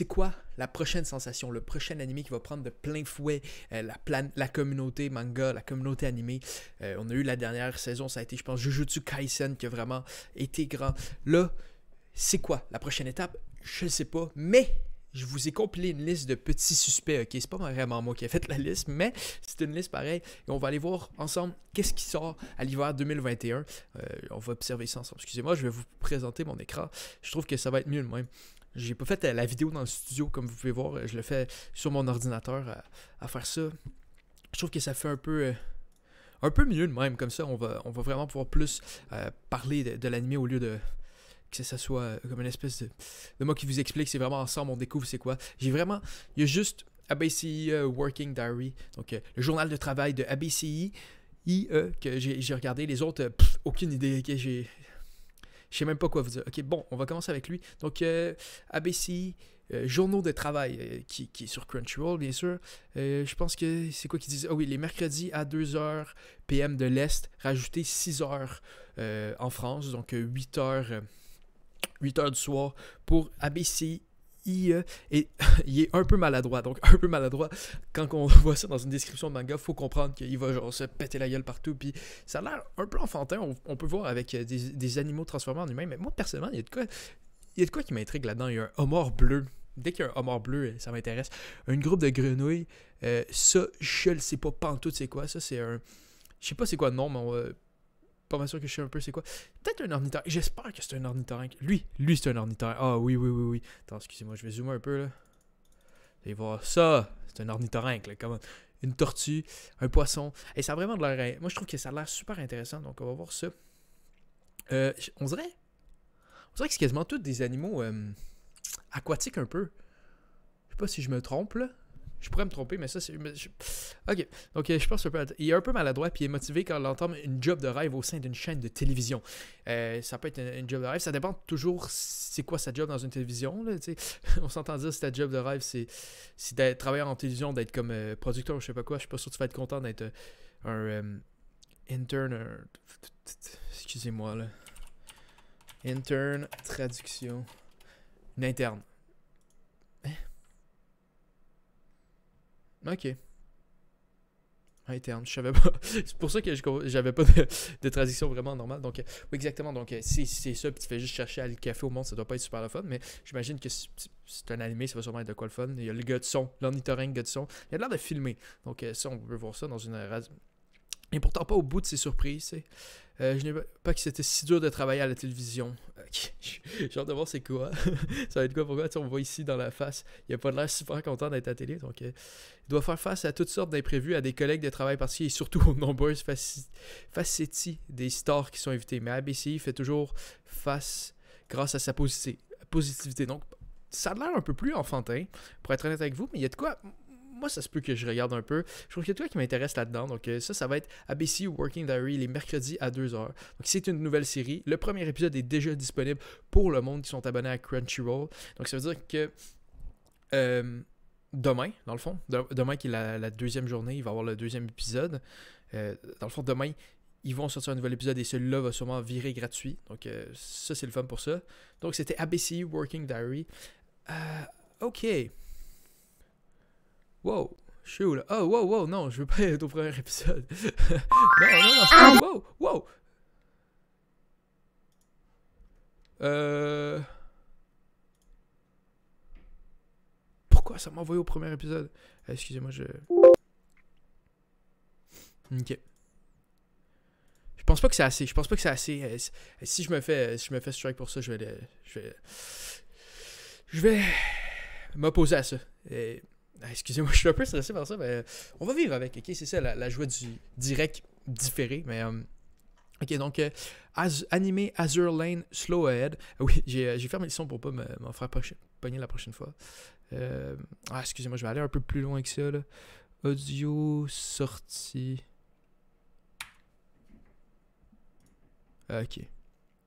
c'est quoi la prochaine sensation, le prochain animé qui va prendre de plein fouet euh, la, la communauté manga, la communauté animée. Euh, on a eu la dernière saison, ça a été, je pense, Jujutsu Kaisen qui a vraiment été grand. Là, c'est quoi la prochaine étape? Je ne sais pas, mais je vous ai compilé une liste de petits suspects, ok? C'est pas vraiment moi qui ai fait la liste, mais c'est une liste pareille. Et on va aller voir ensemble qu'est-ce qui sort à l'hiver 2021. Euh, on va observer ça ensemble. Excusez-moi, je vais vous présenter mon écran. Je trouve que ça va être mieux de même. J'ai pas fait euh, la vidéo dans le studio, comme vous pouvez voir. Euh, je le fais sur mon ordinateur euh, à, faire ça. Je trouve que ça fait un peu un peu mieux de même, comme ça on va, on va vraiment pouvoir plus parler de, l'anime au lieu de que ça soit comme une espèce de, moi qui vous explique, c'est vraiment ensemble, on découvre c'est quoi. J'ai vraiment, il y a juste ABCI e, Working Diary, donc le journal de travail de ABCI, e, e, que j'ai regardé, les autres, aucune idée, que j'ai je sais même pas quoi vous dire. Ok, bon, on va commencer avec lui. Donc, euh, ABC, euh, Journaux de travail, euh, qui, est sur Crunchyroll, bien sûr. je pense que c'est quoi qu'ils disent Ah oui, les mercredis à 2h PM de l'Est, rajouter 6h en France, donc 8h. 8 du soir pour ABC il, est, il est un peu maladroit. Donc, un peu maladroit, quand on voit ça dans une description de manga, faut comprendre qu'il va genre se péter la gueule partout. Puis ça a l'air un peu enfantin. On, peut voir avec euh, des, animaux transformés en humains. Mais moi, personnellement, il y a de quoi, il y a de quoi qui m'intrigue là-dedans. Il y a un homard bleu. Dès qu'il y a un homard bleu, euh, ça m'intéresse. Un groupe de grenouilles, euh, ça, je ne sais pas pantoute c'est quoi. Ça, c'est un. Je sais pas c'est quoi le nom, mais on, pas sûr que je suis un peu c'est quoi. Peut-être un ornithorynque. J'espère que c'est un ornithorynque. Lui, lui c'est un ornithorynque. Ah oui, oui, oui, oui. Attends, excusez-moi, je vais zoomer un peu là. Vous voir ça. C'est un ornithorynque, là, comme une tortue, un poisson. Et ça a vraiment de l'air. Hein. Moi, je trouve que ça a l'air super intéressant. Donc, on va voir ça. Euh, on dirait. On dirait que c'est quasiment tous des animaux euh, aquatiques un peu. Je sais pas si je me trompe là. Je pourrais me tromper, mais ça, c'est. Ok, Ok. Euh, je pense qu'il Il est un peu maladroit, puis il est motivé quand il entend une job de rêve au sein d'une chaîne de télévision. Euh, ça peut être une, job de rêve. Ça dépend toujours c'est quoi sa job dans une télévision. On s'entend dire si ta job de rêve, c'est, Si d'être travailleur en télévision, d'être comme euh, producteur ou je sais pas quoi. Je suis pas sûr que tu vas être content d'être un intern. Excusez-moi, là. Intern, traduction. Une interne. Ok. Ah, Interne, je savais pas. c'est pour ça que j'avais pas de, de, transition vraiment normale. Donc, euh, exactement. Donc, euh, si c'est ça, puis tu fais juste chercher à le café au monde, ça doit pas être super le fun. Mais j'imagine que c'est un animé, ça va sûrement être de quoi le fun. Il y a le gars de son, l'ornithorynque gars de son. Il a l'air de filmer. Donc, euh, ça, on peut voir ça dans une et pourtant pas au bout de ses surprises. Euh, je n'ai pas que c'était si dur de travailler à la télévision je j'ai hâte de voir c'est quoi. ça va être quoi, pourquoi tu me on voit ici dans la face, il a pas l'air super content d'être à télé. Donc, euh, il doit faire face à toutes sortes d'imprévus, à des collègues de travail particuliers et surtout aux nombreuses facéties des stars qui sont invitées. Mais ABCI fait toujours face grâce à sa positivité. Donc, ça a l'air un peu plus enfantin, pour être honnête avec vous, mais il y a de quoi moi, ça se peut que je regarde un peu. Je trouve qu'il y a qui m'intéresse là-dedans. Donc, euh, ça, ça va être ABC Working Diary les mercredis à 2h. Donc, c'est une nouvelle série. Le premier épisode est déjà disponible pour le monde qui sont abonnés à Crunchyroll. Donc, ça veut dire que. Euh, demain, dans le fond, demain qui est la, deuxième journée, il va y avoir le deuxième épisode. Euh, dans le fond, demain, ils vont sortir un nouvel épisode et celui-là va sûrement virer gratuit. Donc, ça, c'est le fun pour ça. Donc, c'était ABC Working Diary. ok. Wow, je suis où là Oh, wow, wow, non, je veux pas être au premier épisode. non, non, non, ah. wow, wow. Euh. Pourquoi ça m'a envoyé au premier épisode euh, Excusez-moi, je... Ok. Je pense pas que c'est assez. Je pense pas que c'est assez. Euh, si je me fais, je me fais strike pour ça, je vais, je vais, je vais m'opposer à ça. Et ah, excusez-moi, je suis un peu stressé par ça, mais euh, on va vivre avec, ok? C'est ça, la, joie du direct différé, mais... Euh, ok, donc euh, animé Azure Lane Slow Ahead. Ah oui, j'ai fermé le son pour pas m'en faire pogner la prochaine fois. ah, excusez-moi, je vais aller un peu plus loin que ça. Là. Audio sortie. Ah, ok.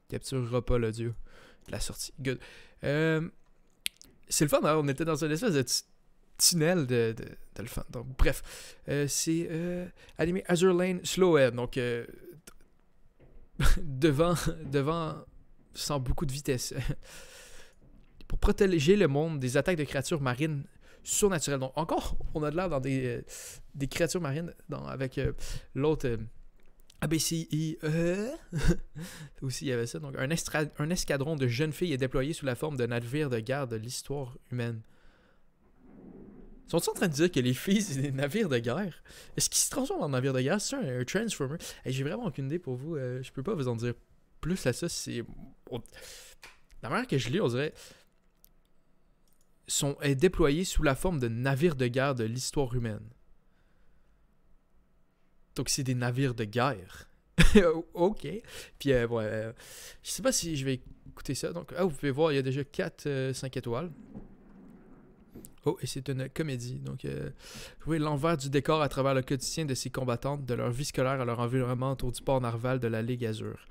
Capturera pas l'audio de la sortie. Good. C'est le fun, hein? on était dans une espèce de tunnel de, de, Donc, bref, euh, c'est euh, animé Azure Lane Slow Donc, euh, devant, devant, sans beaucoup de vitesse. pour protéger le monde des attaques de créatures marines surnaturelles. Donc, encore, on a de l'air dans des, des créatures marines dans, avec l'autre. ABCI. E. Aussi, il y avait ça. Donc, un, un, escadron de jeunes filles est déployé sous la forme d'un navire de guerre de l'histoire humaine. Sont-ils en train de dire que les filles, c'est des navires de guerre Est-ce qu'ils se transforment en navires de guerre C'est un, Transformer J'ai vraiment aucune idée pour vous. Euh, je peux pas vous en dire plus à ça. C'est. La manière que je lis, on dirait. Sont, est déployés sous la forme de navires de guerre de l'histoire humaine. Donc, c'est des navires de guerre. ok. Puis, euh, euh, je sais pas si je vais écouter ça. Donc, ah, vous pouvez voir, il y a déjà 4-5 euh, étoiles. Oh, et c'est une comédie. Donc, euh, jouer l'envers du décor à travers le quotidien de ces combattantes, de leur vie scolaire à leur environnement autour du port narval de la Ligue Azur.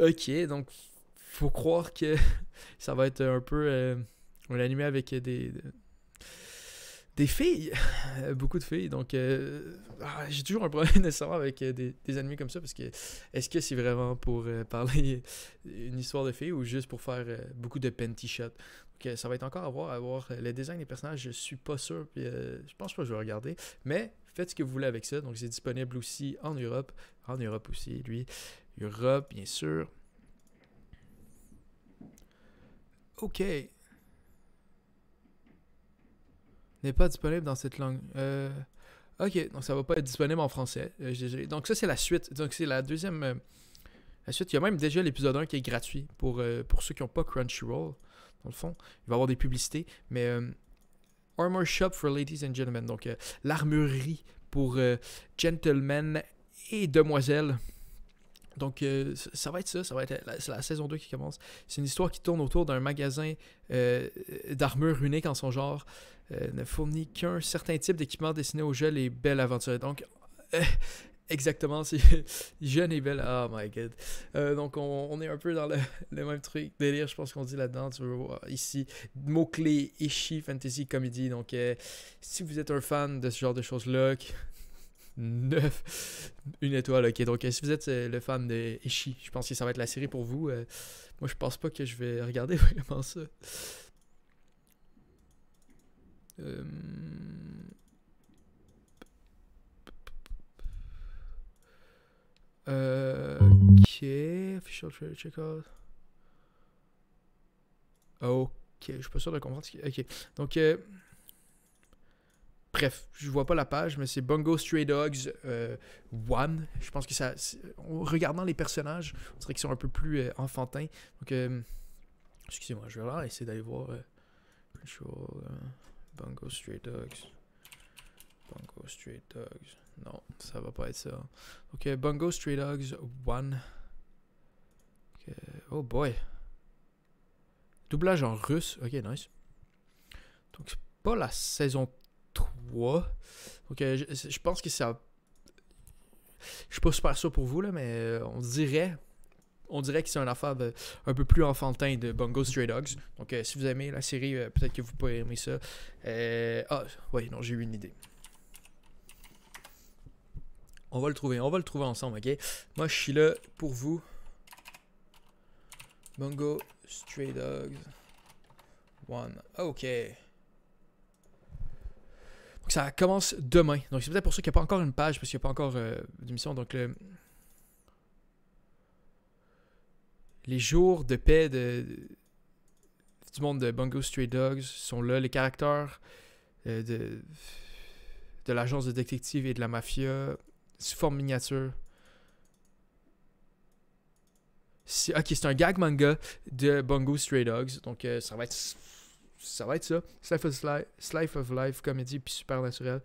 Ok, donc, faut croire que ça va être un peu. Euh, on animé avec des. Des filles, beaucoup de filles, donc euh, ah, j'ai toujours un problème nécessairement avec euh, des, des animés comme ça parce que est-ce que c'est vraiment pour parler une histoire de filles ou juste pour faire beaucoup de panty shots ça va être encore à voir, à euh, le design des personnages, je suis pas sûr, euh, je pense pas que je vais regarder, mais faites ce que vous voulez avec ça, donc c'est disponible aussi en Europe, en Europe aussi, lui, Europe, bien sûr. Ok. N'est pas disponible dans cette langue. Euh, ok, donc ça va pas être disponible en français. Donc ça, c'est la suite. Donc c'est la deuxième... la suite, il y a même déjà l'épisode 1 qui est gratuit pour, pour ceux qui n'ont pas Crunchyroll dans le fond. Il va y avoir des publicités, mais euh, Armor Shop for Ladies and Gentlemen, donc euh, l'armurerie pour euh, gentlemen et demoiselles. Donc, ça va être ça, ça va être la, saison 2 qui commence. C'est une histoire qui tourne autour d'un magasin d'armure unique en son genre, ne fournit qu'un certain type d'équipement destiné aux jeunes et belles aventures Donc, Exactement, c'est jeune et belle. Oh my god. Euh, donc, on, est un peu dans le, même truc, délire, je pense qu'on dit là-dedans. Tu veux voir ici, mot-clé, Ishi, Fantasy Comedy. Donc, euh, si vous êtes un fan de ce genre de choses-là, neuf, une étoile, ok. Donc, euh, si vous êtes le fan de je pense que ça va être la série pour vous. moi, je pense pas que je vais regarder vraiment ça. Euh... Euh, ok, official trailer checkout. Ok, je suis pas sûr de comprendre. Ce qui... Ok, donc. Euh, bref, je vois pas la page, mais c'est Bungo Stray Dogs 1. Euh, je pense que ça. En regardant les personnages, on dirait qu'ils sont un peu plus enfantins. Donc, excusez-moi, je vais là essayer d'aller voir. Hein. Bungo Stray Dogs. Bungo Stray Dogs. Non, ça va pas être ça. Ok, Bungo Stray Dogs 1. Oh boy. Doublage en russe. Ok, nice. Donc, c'est pas la saison 3. Ok, je, pense que ça. Je suis pas super sûr pour vous, là, mais euh, on dirait. On dirait que c'est un affaire un peu plus enfantin de Bungo Stray Dogs. Donc, euh, si vous aimez la série, euh, peut-être que vous pouvez aimer ça. ah, oui, non, j'ai eu une idée. On va le trouver, on va le trouver ensemble, ok? Moi, je suis là pour vous. Bungo Stray Dogs. One. Ah, ok. Donc, ça commence demain. Donc, c'est peut-être pour ça qu'il n'y a pas encore une page, parce qu'il n'y a pas encore euh, d'émission. Donc, les jours de paix de... du monde de Bungo Stray Dogs sont là. Les caractères euh, de, de l'agence de détective et de la mafia sous forme miniature. ok, c'est un gag manga de Bungo Stray Dogs. Donc, euh, ça va être ça va être Slife of, Life, of Life, comédie, puis super naturel.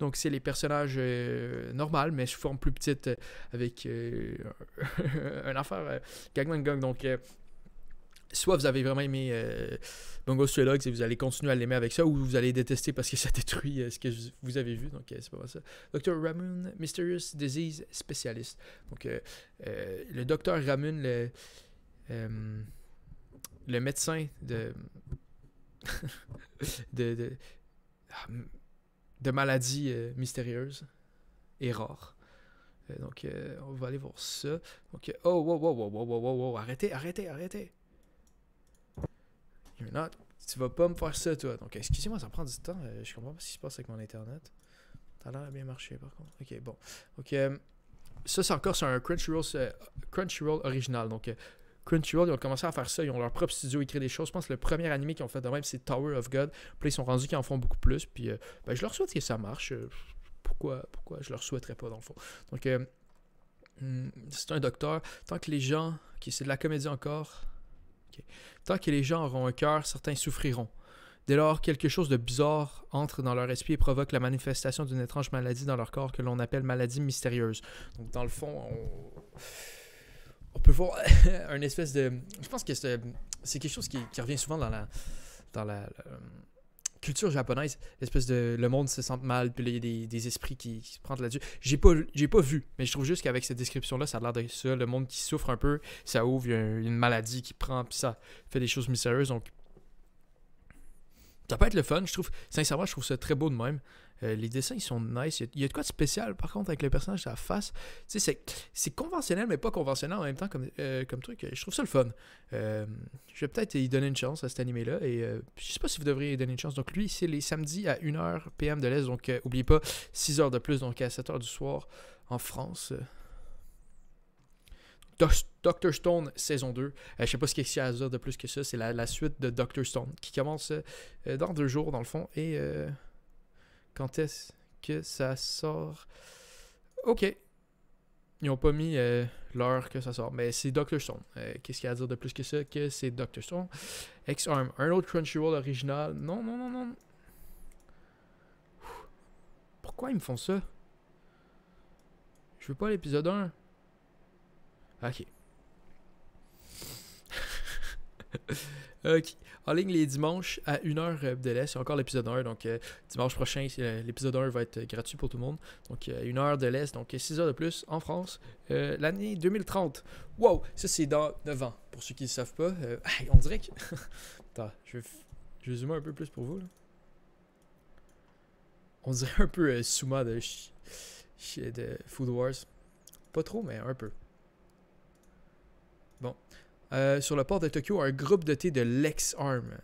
Donc, c'est les personnages euh, normaux, mais je forme plus petite euh, avec euh, un affaire gag manga. Donc, soit vous avez vraiment aimé euh, Bungo et vous allez continuer à l'aimer avec ça, ou vous allez détester parce que ça détruit euh, ce que vous avez vu. Donc, euh, c'est pas mal ça. Dr. Ramon, Mysterious Disease Spécialiste. Donc, euh, le docteur Ramun, le, le médecin de. de, de, ah, maladies mystérieuses et rares. Donc, on va aller voir ça. Oh, oh, wow, wow, wow, wow, wow, wow, arrêtez, arrêtez, arrêtez. Tu vas pas me faire ça, toi. Donc, excusez-moi, ça prend du temps. Euh, je comprends pas ce qui se passe avec mon internet. Ça a l'air bien marché, par contre. Ok, bon. Ok. Euh, ça, c'est encore sur un Crunchyroll, euh, Crunchyroll original. Donc, Crunchyroll, ils ont commencé à faire ça. Ils ont leur propre studio, ils créent des choses. Je pense que le premier anime qu'ils ont fait de même, c'est Tower of God. Puis ils sont rendus qu'ils en font beaucoup plus. Puis ben, je leur souhaite que ça marche. Pourquoi, pourquoi je leur souhaiterais pas, dans le fond. Donc, hmm, c'est un docteur. Tant que les gens, qui c'est de la comédie encore, Tant que les gens auront un cœur, certains souffriront. Dès lors, quelque chose de bizarre entre dans leur esprit et provoque la manifestation d'une étrange maladie dans leur corps que l'on appelle maladie mystérieuse. Donc, dans le fond, on, peut voir un espèce de. Je pense que c'est quelque chose qui, revient souvent dans la culture japonaise, espèce de le monde se sent mal, puis il y a des, esprits qui, se prennent là-dessus. J'ai pas, j'ai pas vu, mais je trouve juste qu'avec cette description-là, ça a l'air de ça. Le monde qui souffre un peu, ça ouvre une, une maladie qui prend, puis ça fait des choses mystérieuses. Donc, ça peut être le fun, je trouve. Sincèrement, je trouve ça très beau de même. Euh, les dessins, ils sont nice. Il y, a, de quoi de spécial, par contre, avec le personnage, à face. Tu sais, c'est conventionnel, mais pas conventionnel en même temps comme, euh, truc. Je trouve ça le fun. Euh, je vais peut-être y donner une chance à cet animé-là. Et je sais pas si vous devriez y donner une chance. Donc, lui, c'est les samedis à 1h PM de l'Est. Donc, oubliez pas, 6h de plus, donc à 7h du soir en France. Doctor Stone saison 2. je sais pas ce qu'il y a à de plus que ça. C'est la, suite de Doctor Stone qui commence dans deux jours, dans le fond. Et. Quand est-ce que ça sort Ok. Ils n'ont pas mis euh, l'heure que ça sort, mais c'est Dr. Stone. Euh, qu'est-ce qu'il y a à dire de plus que ça Que c'est Doctor Stone. X-Arm, un autre Crunchyroll original. Non, non, non, non. Pourquoi ils me font ça Je veux pas l'épisode 1. Ok. ok en ligne les dimanches à 1h euh, de l'Est. C'est encore l'épisode 1. Donc, euh, dimanche prochain, euh, l'épisode 1 va être gratuit pour tout le monde. Donc, 1h de l'Est. Donc, 6h de plus en France. L'année 2030. Wow! Ça, c'est dans 9 ans. Pour ceux qui ne savent pas, on dirait que. Attends, je vais, zoomer un peu plus pour vous. On dirait un peu Suma de, de Food Wars. Pas trop, mais un peu. Bon. Euh, sur le port de Tokyo, un groupe doté de lexarm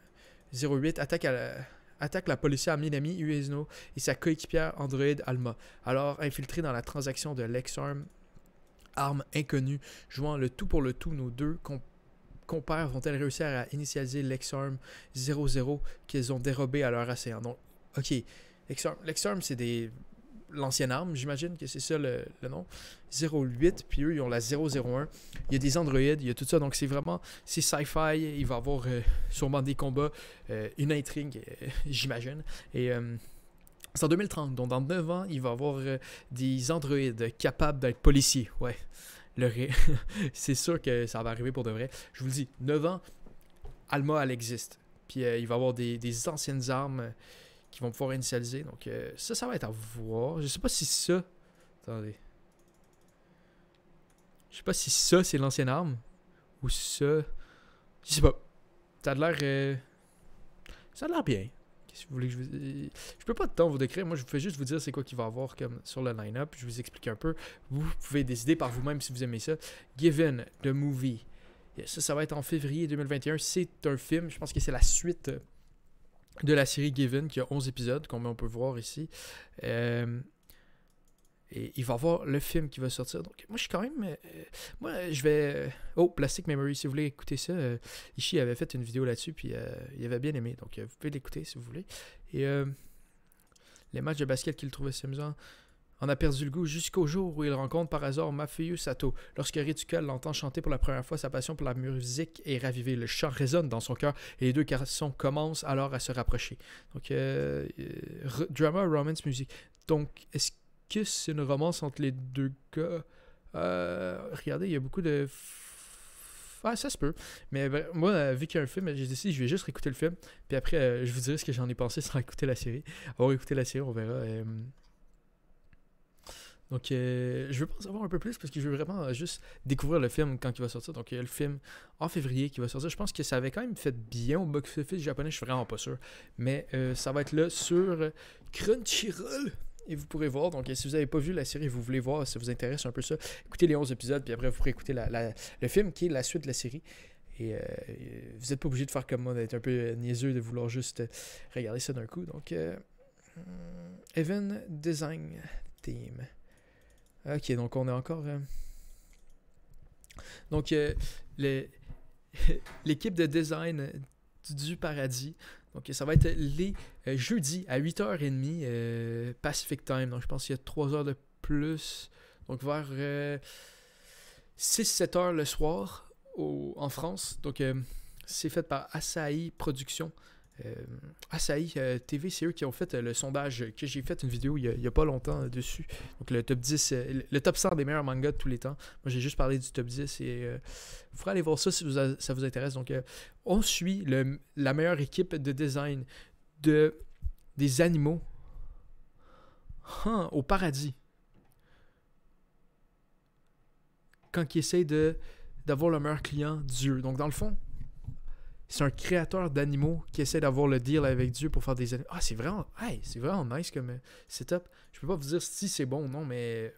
08 attaque, la, attaque la policière à Minami Uesno et sa coéquipière Android Alma. Alors infiltré dans la transaction de LexArm, arme inconnue, jouant le tout pour le tout, nos deux compères vont-elles réussir à initialiser lexarm arm 00 qu'ils ont dérobé à leur assaillant Donc, ok, LexArm, c'est des l'ancienne arme, j'imagine que c'est ça le, nom, 08, puis eux, ils ont la 001. Il y a des androïdes, il y a tout ça, donc c'est vraiment, c'est sci-fi, il va y avoir euh, sûrement des combats, euh, une intrigue, euh, j'imagine, et... c'est en 2030, donc dans 9 ans, il va y avoir des androïdes capables d'être policiers. Ouais, le c'est sûr que ça va arriver pour de vrai. Je vous le dis, 9 ans, Alma, elle existe. Puis il va y avoir des, des anciennes armes qui vont pouvoir initialiser. Donc euh, ça, ça va être à voir. Je sais pas si ça... Attendez. Je sais pas si ça, c'est l'ancienne arme. Ou ça... Je sais pas. Ça a l'air... Euh, ça a l'air bien. vous que je Je peux pas de temps vous décrire. Moi, je fais juste vous dire c'est quoi qu'il va avoir comme sur le line-up. Je vous explique un peu. Vous pouvez décider par vous-même si vous aimez ça. Given, the movie. Ça, ça va être en février 2021. C'est un film. Je pense que c'est la suite euh, de la série Given, qui a 11 épisodes, comme on peut voir ici. Euh, et il va avoir le film qui va sortir. Donc, moi, je suis quand même. Euh, moi, je vais. Euh, oh, Plastic Memory, si vous voulez écouter ça, Ishii avait fait une vidéo là-dessus, puis il avait bien aimé. Donc, vous pouvez l'écouter si vous voulez. Et les matchs de basket qu'il trouvait amusant. On a perdu le goût jusqu'au jour où il rencontre par hasard Mafuyu Sato. Lorsque Rituka l'entend chanter pour la première fois, sa passion pour la musique est ravivée. Le chant résonne dans son cœur et les deux garçons commencent alors à se rapprocher. Donc, euh, euh, drama, romance, musique. Donc, est-ce que c'est une romance entre les deux gars euh, Regardez, il y a beaucoup de. Ah, ça se peut. Mais ben, moi, vu qu'il y a un film, j'ai décidé, je vais juste écouter le film. Puis après, je vous dirai ce que j'en ai pensé sans écouter la série. On va écouter la série, on verra. Donc, euh, je veux pas en savoir un peu plus parce que je veux vraiment juste découvrir le film quand il va sortir. Donc, il y a le film en février qui va sortir. Je pense que ça avait quand même fait bien au box-office japonais, je suis vraiment pas sûr. Mais euh, ça va être là sur Crunchyroll. Et vous pourrez voir. Donc, euh, si vous n'avez pas vu la série, vous voulez voir, ça vous intéresse un peu ça, écoutez les 11 épisodes, puis après, vous pourrez écouter le film qui est la suite de la série. Et vous n'êtes pas obligé de faire comme moi, d'être un peu niaiseux, de vouloir juste regarder ça d'un coup. Donc, hmm, Even Design Team. Ah, ok, donc on est encore. Euh, donc, euh, l'équipe de design du paradis. Donc, ça va être les euh, jeudis à 8h30 Pacific Time. Donc, je pense qu'il y a 3 heures de plus. Donc, vers 6-7 h le soir en France. Donc, c'est fait par Asahi Productions. Euh, Asahi euh, TV, c'est eux qui ont fait euh, le sondage que j'ai fait une vidéo il n'y a, pas longtemps dessus. Donc le top 10, le top 100 des meilleurs mangas de tous les temps. Moi j'ai juste parlé du top 10 et vous pourrez aller voir ça si ça vous intéresse. Donc on suit le, la meilleure équipe de design de, des animaux hein, au paradis. Quand ils essayent d'avoir le meilleur client, Dieu. Donc dans le fond, c'est un créateur d'animaux qui essaie d'avoir le deal avec Dieu pour faire des animaux. Ah, c'est vraiment, hey, c'est vraiment nice comme euh, setup. Je peux pas vous dire si c'est bon ou non, mais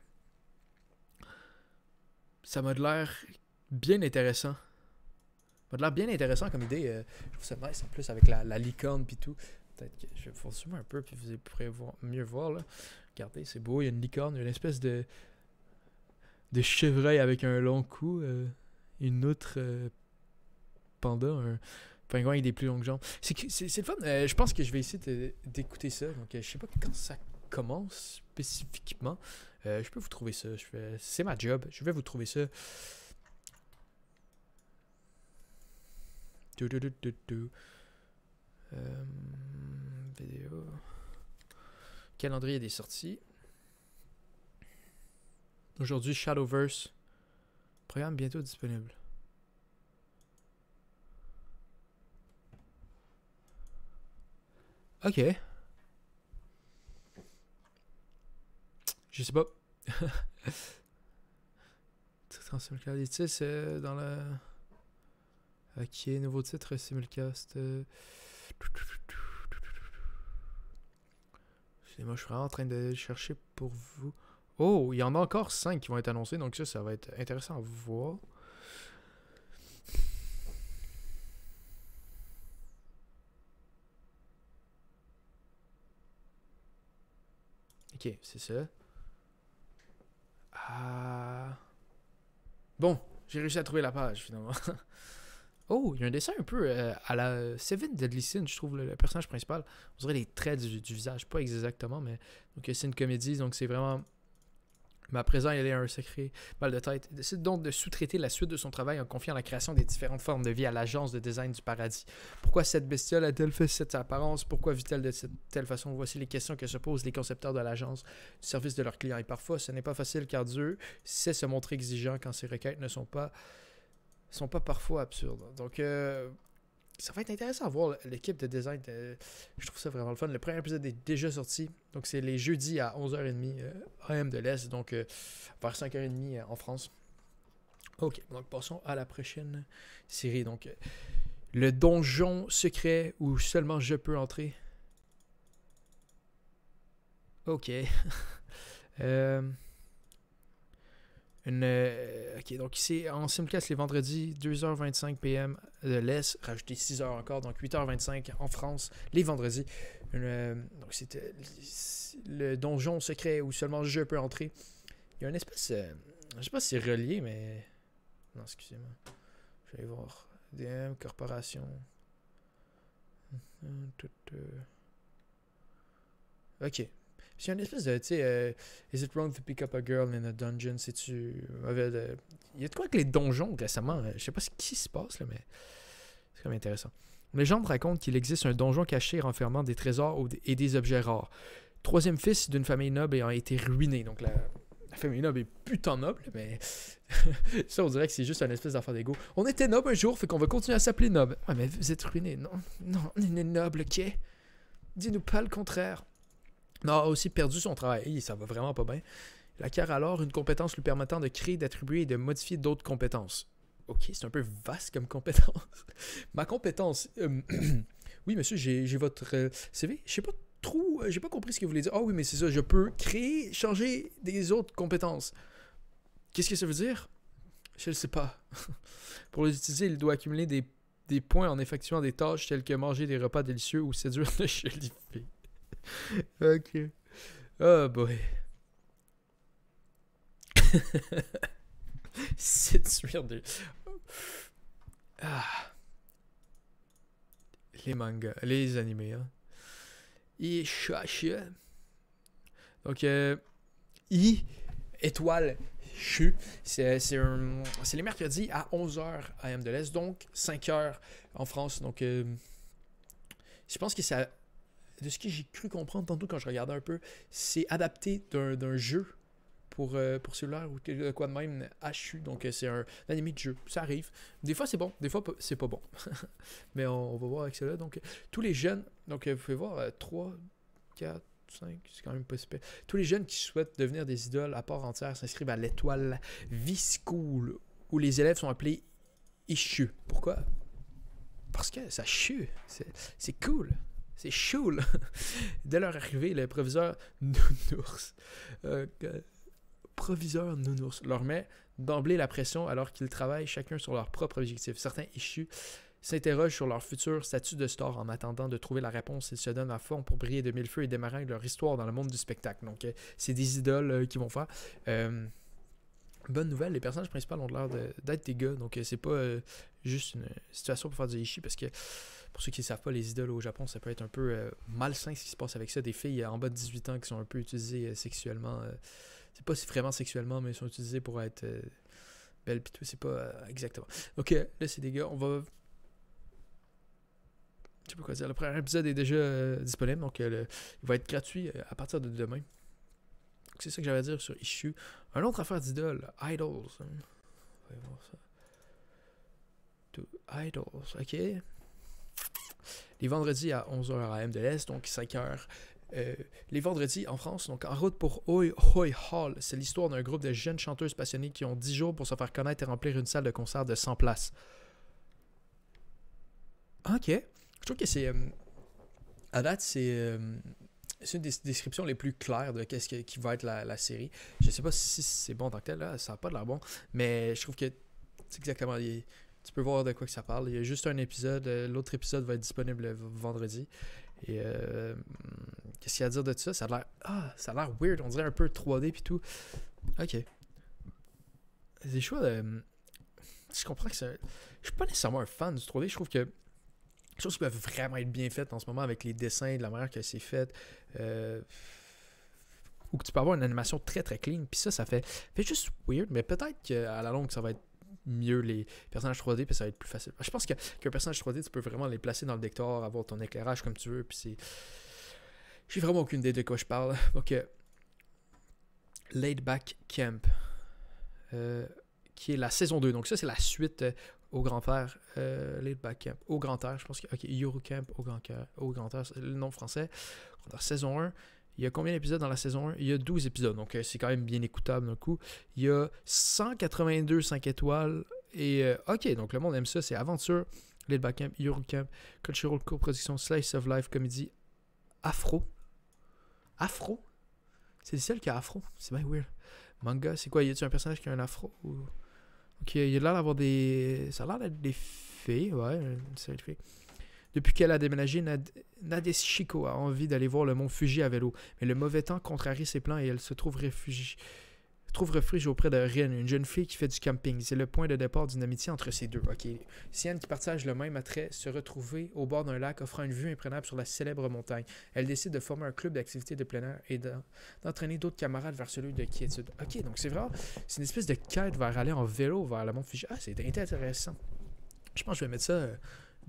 ça m'a de l'air bien intéressant. Ça m'a de l'air bien intéressant comme idée. Euh, je trouve ça nice en plus avec la, licorne puis tout. Peut-être que je vais vous un peu puis vous pourrez mieux voir là. Regardez, c'est beau, il y a une licorne, une espèce de de chevreuil avec un long cou, euh, une autre panda, un pingouin avec des plus longues jambes. C'est le fun. Euh, je pense que je vais essayer d'écouter ça. Donc, euh, je sais pas quand ça commence spécifiquement. Euh, je peux vous trouver ça. C'est ma job. Je vais vous trouver ça. Du, du, du, vidéo. Calendrier des sorties. Aujourd'hui, Shadowverse. Programme bientôt disponible. Ok. Je sais pas. simulcast. c'est euh, dans la. Ok, nouveau titre simulcast. Euh. Moi, je suis vraiment en train de chercher pour vous. Oh, il y en a encore 5 qui vont être annoncés, donc ça, ça va être intéressant à voir. Ok, c'est ça. Ah. Bon, j'ai réussi à trouver la page finalement. oh, il y a un dessin un peu euh, à la Seven Deadly Sin, je trouve, le, personnage principal. On dirait les traits du, du visage, pas exactement, mais. Donc, c'est une comédie, donc c'est vraiment mais à présent, il est un sacré mal de tête. Il décide donc de sous-traiter la suite de son travail en confiant la création des différentes formes de vie à l'agence de design du paradis. Pourquoi cette bestiole a-t-elle fait cette apparence Pourquoi vit-elle de telle façon Voici les questions que se posent les concepteurs de l'agence du service de leurs clients. Et parfois, ce n'est pas facile car Dieu sait se montrer exigeant quand ses requêtes ne sont pas sont pas parfois absurdes. Donc, euh, ça va être intéressant à voir l'équipe de design. je trouve ça vraiment le fun. Le premier épisode est déjà sorti. Donc, c'est les jeudis à 11h30 euh, AM de l'Est. Donc, euh, vers 5h30 euh, en France. Ok, donc passons à la prochaine série. Donc, le donjon secret où seulement je peux entrer. Ok. euh, ok, donc ici, en simulcast les vendredis, 2h25 p.m. de l'Est, rajouter 6h encore, donc 8h25 en France, les vendredis. Euh, donc c'était euh, le donjon secret où seulement je peux entrer. Il y a une espèce. Euh, je sais pas si c'est relié, mais. Non, excusez-moi. Je vais aller voir. DM, corporation. Hum, hum, euh. ok. C'est une espèce de, tu sais, euh, Is it wrong to pick up a girl in a dungeon? C'est-tu. Euh, il y a de quoi avec les donjons récemment. Euh, je sais pas ce qui se passe, là, mais c'est quand même intéressant. Les gens racontent qu'il existe un donjon caché renfermant des trésors et des objets rares. Troisième fils d'une famille noble ayant été ruiné. Donc la, famille noble est putain noble, mais ça, on dirait que c'est juste un espèce d'enfant d'ego. On était noble un jour, fait qu'on va continuer à s'appeler noble. Ouais, mais vous êtes ruiné. Non, non, on est noble, ok? Dis-nous pas le contraire a aussi perdu son travail. et ça va vraiment pas bien. Il acquiert alors une compétence lui permettant de créer, d'attribuer et de modifier d'autres compétences. Ok, c'est un peu vaste comme compétence. Ma compétence. Euh, oui, monsieur, j'ai votre euh, CV. Je sais pas trop. Euh, j'ai pas compris ce que vous voulez dire. Ah oh, oui, mais c'est ça. Je peux créer, changer des autres compétences. Qu'est-ce que ça veut dire Je ne sais pas. Pour les utiliser, il doit accumuler des, points en effectuant des tâches telles que manger des repas délicieux ou séduire le chalifé ok. Oh boy. C'est de... Ah. Les mangas, les animés. Hein. Et Donc, euh, I, étoile, CHU, c'est les mercredis à 11h à M de l'Est, donc 5h en France. Donc, euh, je pense que c'est à de ce que j'ai cru comprendre tantôt quand je regardais un peu, c'est adapté d'un jeu pour, euh, pour cellulaire ou de quoi de même HU. Donc euh, c'est un, anime de jeu. Ça arrive. Des fois c'est bon, des fois c'est pas bon. Mais on, va voir avec cela. Donc tous les jeunes, donc euh, vous pouvez voir 3, 4, 5, c'est quand même pas super. Tous les jeunes qui souhaitent devenir des idoles à part entière s'inscrivent à l'étoile V-School où les élèves sont appelés H.U. Pourquoi? Parce que ça chue. C'est cool. C'est chou, là. Dès leur arrivée, le proviseur nounours, euh, proviseur nounours leur met d'emblée la pression alors qu'ils travaillent chacun sur leur propre objectif. Certains issus s'interrogent sur leur futur statut de star en attendant de trouver la réponse. Ils se donnent à fond pour briller de mille feux et démarrer leur histoire dans le monde du spectacle. Donc, euh, c'est des idoles euh, qui vont faire. bonne nouvelle, les personnages principaux ont l'air d'être des gars. Donc, c'est pas juste une situation pour faire du ishi parce que pour ceux qui ne savent pas, les idoles au Japon, ça peut être un peu euh, malsain ce qui se passe avec ça. Des filles euh, en bas de 18 ans qui sont un peu utilisées euh, sexuellement. c'est pas si vraiment sexuellement, mais sont utilisées pour être belles pis tout. C'est pas exactement. Ok, là, c'est des gars. On va je sais pas quoi dire. Le premier épisode est déjà disponible, donc il va être gratuit à partir de demain. C'est ça que j'avais à dire sur Issue. Un autre affaire d'idoles. Idols. On va voir ça. To Idols, ok les vendredis à 11h m de l'Est, donc 5h. Euh, les vendredis en France, donc en route pour Hoy Oi Hall, c'est l'histoire d'un groupe de jeunes chanteuses passionnées qui ont 10 jours pour se faire connaître et remplir une salle de concert de 100 places. Ok. Je trouve que c'est. Euh, à date, c'est. Euh, c'est une des descriptions les plus claires de qu'est-ce qui va être la, série. Je sais pas si c'est bon en tant que tel, là, ça n'a pas de l'air bon, mais je trouve que c'est exactement tu peux voir de quoi que ça parle. Il y a juste un épisode. Euh, l'autre épisode va être disponible vendredi. Et euh, hmm, qu'est-ce qu'il y a à dire de ça? Ça a l'air. Ah, ça a l'air weird. On dirait un peu 3D puis tout. Ok. Des choix hmm, Je comprends que c'est. Je suis pas nécessairement un fan du 3D. Je trouve que. Les choses peuvent vraiment être bien fait en ce moment avec les dessins, de la manière que c'est fait. Euh, ou que tu peux avoir une animation très très clean. Puis ça, ça fait, fait juste weird, mais peut-être qu'à la longue, ça va être mieux les personnages 3D, puis ça va être plus facile. Je pense qu'un personnage 3D, tu peux vraiment les placer dans le décor, avoir ton éclairage comme tu veux, puis c'est. J'ai vraiment aucune idée de quoi je parle. Donc, euh, laidback Camp, euh, qui est la saison 2. Donc, ça, c'est la suite euh, au Grand Père. laidback Camp, au Grand père je pense que. Ok, Camp au Grand, au grand Air, le nom français. On saison 1. Il y a combien d'épisodes dans la saison 1 Il y a 12 épisodes, donc euh, c'est quand même bien écoutable d'un coup. Il y a 182 5 étoiles. Et euh, ok, donc le monde aime ça, c'est aventure, Little Camp, Yuru Cultural Co-Production, Slice of Life, Comédie, Afro. Afro C'est le seul qui a Afro, c'est bien weird. Manga, c'est quoi Il Y a-tu un personnage qui a un Afro Ok, il a l'air d'avoir des. Ça a l'air d'être des fées, ouais, une série depuis qu'elle a déménagé, Nadeshiko a envie d'aller voir le mont Fuji à vélo, mais le mauvais temps contrarie ses plans et elle se trouve refuge auprès de Rien, une jeune fille qui fait du camping. C'est le point de départ d'une amitié entre ces deux. Ok. Sienne, qui partage le même attrait, se retrouver au bord d'un lac offrant une vue imprenable sur la célèbre montagne. Elle décide de former un club d'activités de plein air et d'entraîner d'autres camarades vers celui de quiétude. Ok, donc c'est vrai. c'est une espèce de quête vers aller en vélo vers le Mont Fuji. Ah, c'est intéressant. Je pense que je vais mettre ça euh,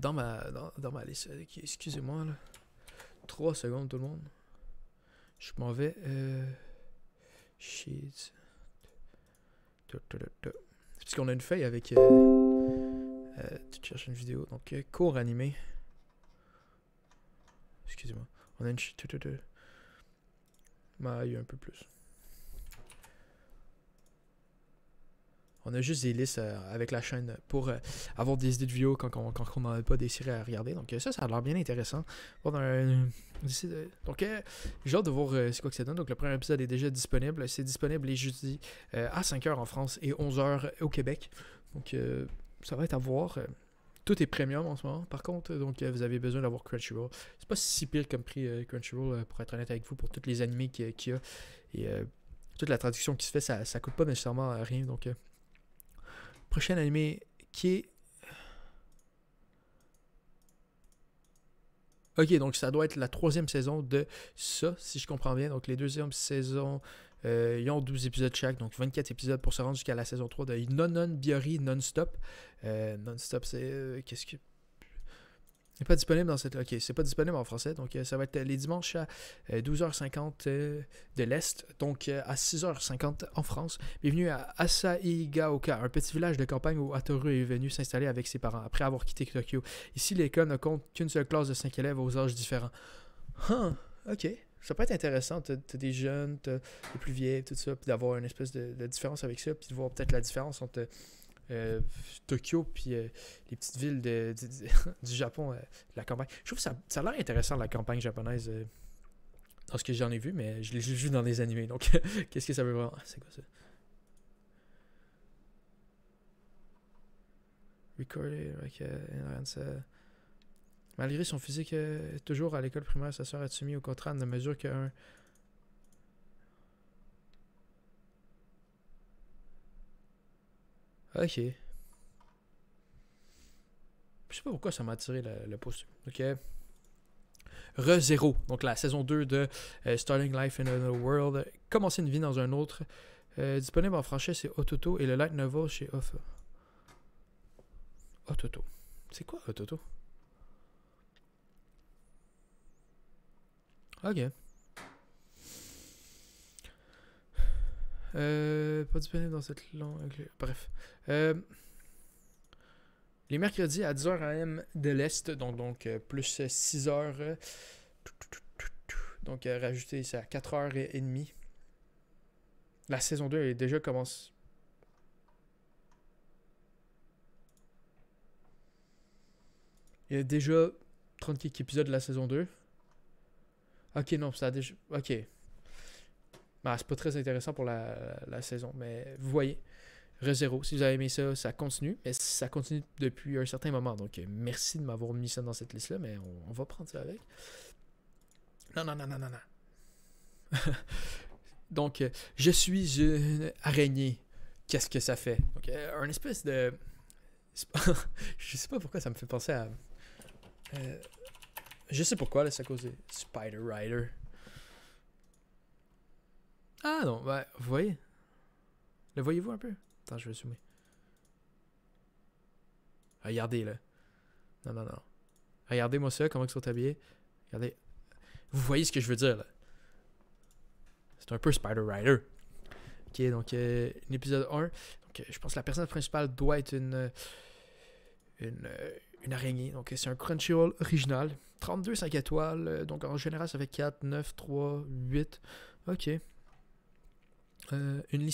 dans ma, dans, ma liste. Excusez-moi, là. 3 secondes, tout le monde. Je m'en vais. Euh... parce qu'on a une feuille avec. Euh... euh tu cherches une vidéo. Donc, euh, cours animé. Excusez-moi. On a une. Ma, il y a un peu plus. On a juste des listes euh, avec la chaîne pour euh, avoir des idées de vidéos quand, on n'en pas des séries à regarder. Donc euh, ça, ça a l'air bien intéressant. donc j'ai hâte de voir c'est quoi que ça donne. Donc le premier épisode est déjà disponible. C'est disponible les jeudis à 5h en France et 11h au Québec. Donc ça va être à voir. Tout est premium en ce moment, par contre, donc vous avez besoin d'avoir Crunchyroll. C'est pas si pire comme prix Crunchyroll, pour être honnête avec vous, pour tous les animés qu'il y a. Et toute la traduction qui se fait, ça, ça coûte pas nécessairement rien, donc Prochaine animé qui est... Ok, donc ça doit être la troisième saison de ça, si je comprends bien. Donc les deuxièmes saisons, euh, ils ont 12 épisodes chaque, donc 24 épisodes pour se rendre jusqu'à la saison 3 de Nonon Biori Non-Stop. Euh, non-Stop, c'est... Euh, qu'est-ce que n'est pas disponible dans cette. Ok, c'est pas disponible en français. Donc, euh, ça va être euh, les dimanches à 12h50 euh, de l'Est, donc à 6h50 en France. Bienvenue à Asaigaoka, un petit village de campagne où Hatoru est venu s'installer avec ses parents après avoir quitté Tokyo. Ici, l'école ne compte qu'une seule classe de 5 élèves aux âges différents. Ah, ok. Ça peut être intéressant, t'as des jeunes, t'as des plus vieilles, tout ça, puis d'avoir une espèce de, de, différence avec ça, puis de voir peut-être la différence entre euh, Tokyo, puis euh, les petites villes de, du, Japon, euh, la campagne. Je trouve ça, ça a l'air intéressant, la campagne japonaise, dans ce que j'en ai vu, mais je l'ai vu dans des animés. Donc, qu'est-ce que ça veut vraiment. C'est quoi ça? Recorded, like, Malgré son physique, toujours à l'école primaire, sa sœur soumise au contraire, de mesure qu'un Ah, ok. Je sais pas pourquoi ça m'a attiré le, le, pouce. Ok. Re Zero, donc la saison 2 de euh, Starting Life in Another World. Commencer une vie dans un autre. Euh, disponible en français, c'est Ototo et le light novel chez Off. Ototo. C'est quoi Ototo? Ok. Euh, pas disponible dans cette langue. Bref. Euh, les mercredis à 10h AM de l'Est, donc, donc euh, plus 6h. Euh, donc euh, rajouter ici à 4h30. La saison 2 est déjà commencée. Il y a déjà 30 épisodes de la saison 2. Ok, non, ça a déjà. Ok. Bah, c'est pas très intéressant pour la, saison, mais vous voyez. Rezero, si vous avez aimé ça, ça continue, mais ça continue depuis un certain moment. Donc merci de m'avoir mis ça dans cette liste-là, mais on, va prendre ça avec. Non, non, non, non, non, non. Donc, je suis une araignée. Qu'est-ce que ça fait? Euh, un espèce de. je sais pas pourquoi ça me fait penser à. Euh, je sais pourquoi, là, c'est à cause de Spider Rider. Ah non, bah, vous voyez. Le voyez-vous un peu Attends, je vais zoomer. Regardez, là. Non, non, non. Regardez-moi ça, comment ils sont habillés. Regardez. Vous voyez ce que je veux dire, là. C'est un peu Spider-Rider. Ok, donc, euh, l'épisode 1. Donc, euh, je pense que la personne principale doit être une. Euh, une, euh, une araignée. Donc, c'est un Crunchyroll original. 32 5 étoiles. Donc, en général, ça fait 4, 9, 3, 8. Ok. Euh, une,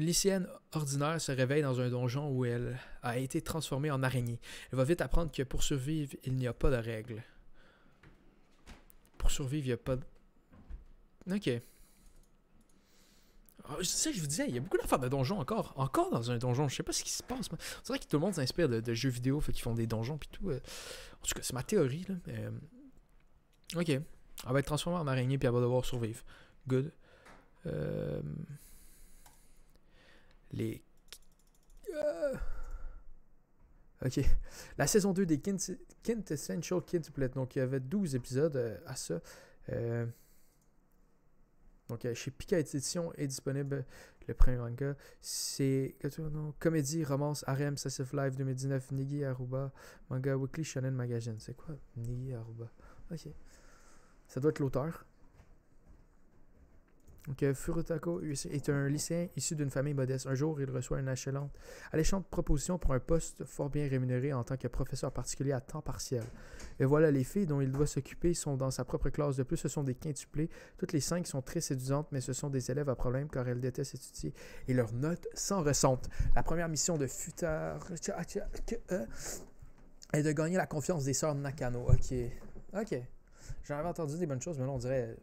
lycéenne ordinaire se réveille dans un donjon où elle a été transformée en araignée. Elle va vite apprendre que pour survivre, il n'y a pas de règles. Pour survivre, il n'y a pas de... Ok. c'est ça que je vous disais, il y a beaucoup d'affaires de donjons encore. Encore dans un donjon, je sais pas ce qui se passe. C'est vrai que tout le monde s'inspire de, de, jeux vidéo, fait qu'ils font des donjons puis tout. Euh. En tout cas, c'est ma théorie. Là. Euh, ok. Elle va être transformée en araignée puis elle va devoir survivre. Good. Euh, les. Ah. ok. La saison 2 des Quintessential Quintuplets Donc, il y avait 12 épisodes euh, à ça. Euh, donc, chez Pika Edition est disponible le premier manga. C'est comédie, romance, RM, Sassif Live 2019, Nigi Aruba, manga Weekly Shonen Magazine. C'est quoi Nigi Aruba Ok. Ça doit être l'auteur. Donc, euh, Furutako est un lycéen issu d'une famille modeste. Un jour, il reçoit une alléchante, alléchante proposition pour un poste fort bien rémunéré en tant que professeur particulier à temps partiel. Et voilà, les filles dont il doit s'occuper sont dans sa propre classe. De plus, ce sont des quintuplés. Toutes les cinq sont très séduisantes, mais ce sont des élèves à problème car elles détestent étudier et leurs notes s'en ressentent. La première mission de Futar euh, est de gagner la confiance des sœurs Nakano. Ok. Ok. J'en avais entendu des bonnes choses, mais là, on dirait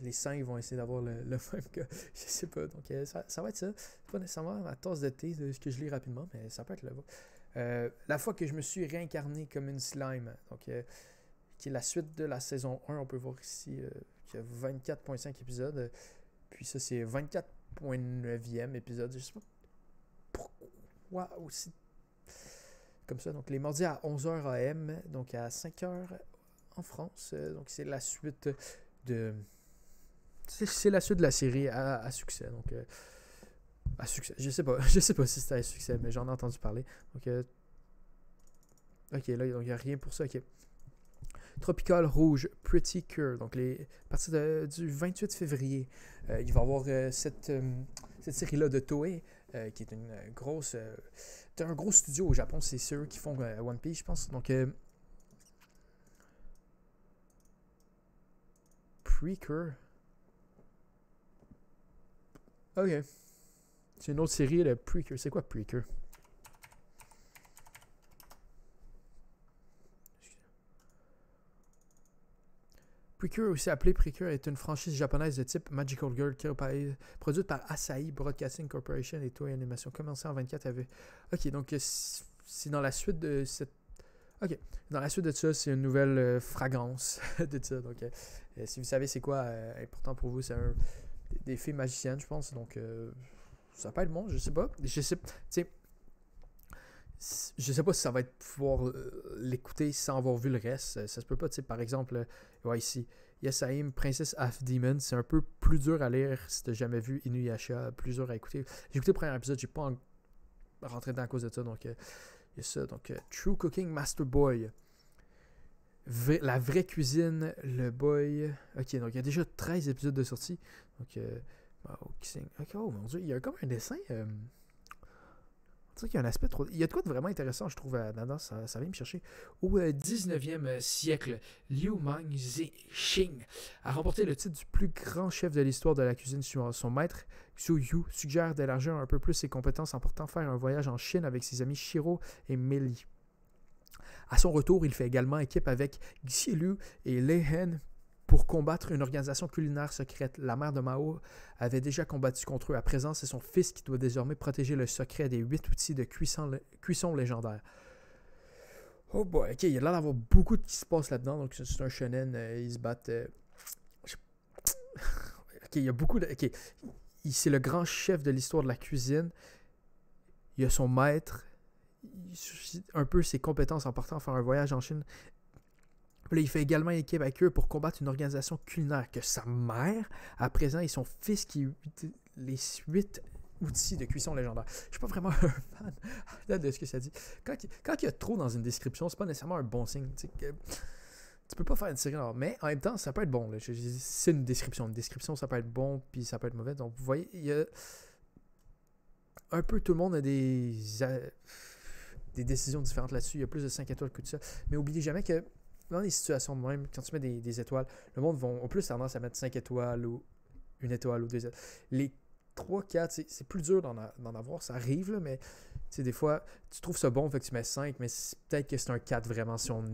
les 5 vont essayer d'avoir le, même cas. Je sais pas. Donc, euh, ça, va être ça. pas nécessairement ma tasse de thé de euh, ce que je lis rapidement, mais ça peut être le euh, la fois que je me suis réincarné comme une slime, donc, qui est la suite de la saison 1, on peut voir ici qu'il y a 24.5 épisodes. Puis ça, c'est 24.9e épisode. Je sais pas pourquoi aussi comme ça. Donc, les mardis à 11h AM, donc à 5h en France. Donc, c'est la suite de c'est la suite de la série à, succès. Donc, euh, à succès. Je sais pas, je sais pas si c'est un succès, mais j'en ai entendu parler. Donc, euh, ok, là, il n'y a rien pour ça. Ok. Tropical Rouge, Pretty Cure. Donc, les, à partir du 28 février, euh, il va y avoir cette, cette série-là de Toei, qui est une grosse. un gros studio au Japon, c'est ceux qui font One Piece, je pense. Donc, Pre-Cure Ok. C'est une autre série, le Precure. C'est quoi Precure? Precure, aussi appelé Precure, est une franchise japonaise de type Magical Girl produite par Asahi Broadcasting Corporation et Toei Animation, commencée en 24 avril. Ok, donc euh, c'est dans la suite de cette... Ok, dans la suite de ça, c'est une nouvelle euh, fragrance de ça. Donc, euh, si vous savez c'est quoi important pour vous, c'est un des filles magiciennes, je pense. Donc, euh, ça peut être bon, je sais pas. Je sais, je sais pas si ça va être pouvoir euh, l'écouter sans avoir vu le reste. Ça se peut pas, tu Par exemple, euh, ouais, ici, Princess Half Demon, c'est un peu plus dur à lire si t'as jamais vu Inuyasha, plus dur à écouter. J'ai écouté le premier épisode, j'ai pas rentré dans la cause de ça, donc il ça. Donc, True Cooking Master Boy la vraie cuisine, le boy. Ok, donc il y a déjà 13 épisodes de sortie. Donc, euh, bah, oh, oh, il y a comme un dessin. Euh, on dirait qu'il y a un aspect trop. Il y a de quoi de vraiment intéressant, je trouve, là ça, ça vient me chercher. Au 19e euh, siècle, Liu Xing a remporté le titre du plus grand chef de l'histoire de la cuisine sur son maître. Xu Yu suggère d'élargir un peu plus ses compétences en portant faire un voyage en Chine avec ses amis Shiro et Meli. À son retour, il fait également équipe avec Xilu et Hen pour combattre une organisation culinaire secrète. La mère de Mao avait déjà combattu contre eux. À présent, c'est son fils qui doit désormais protéger le secret des huit outils de cuisson, cuisson légendaire. Oh boy, ok, il y a l'air d'avoir beaucoup de qui se passe là-dedans. Donc, c'est un shonen, euh, ils se battent. Euh, ok, il y a beaucoup de. Ok, c'est le grand chef de l'histoire de la cuisine. Il y a son maître. Un peu ses compétences en partant faire un voyage en Chine il fait également équipe avec eux pour combattre une organisation culinaire que sa mère, à présent, et son fils qui les suites outils de cuisson légendaire. Je suis pas vraiment un fan de ce que ça dit. Quand il, y a trop dans une description, c'est pas nécessairement un bon signe. Tu, sais, peux pas faire une série Mais en même temps, ça peut être bon. C'est une description. Une description, ça peut être bon, puis ça peut être mauvais. Donc, vous voyez, il y a... Un peu tout le monde a des, décisions différentes là-dessus. Il y a plus de 5 étoiles que tout ça. Mais oubliez jamais que dans les situations de même, quand tu mets des, étoiles, le monde va en plus tendance à mettre 5 étoiles ou une étoile ou deux étoiles. Les 3, 4, c'est plus dur d'en avoir, ça arrive, là, mais des fois, tu trouves ça bon, fait que tu mets 5, mais peut-être que c'est un 4 vraiment si on,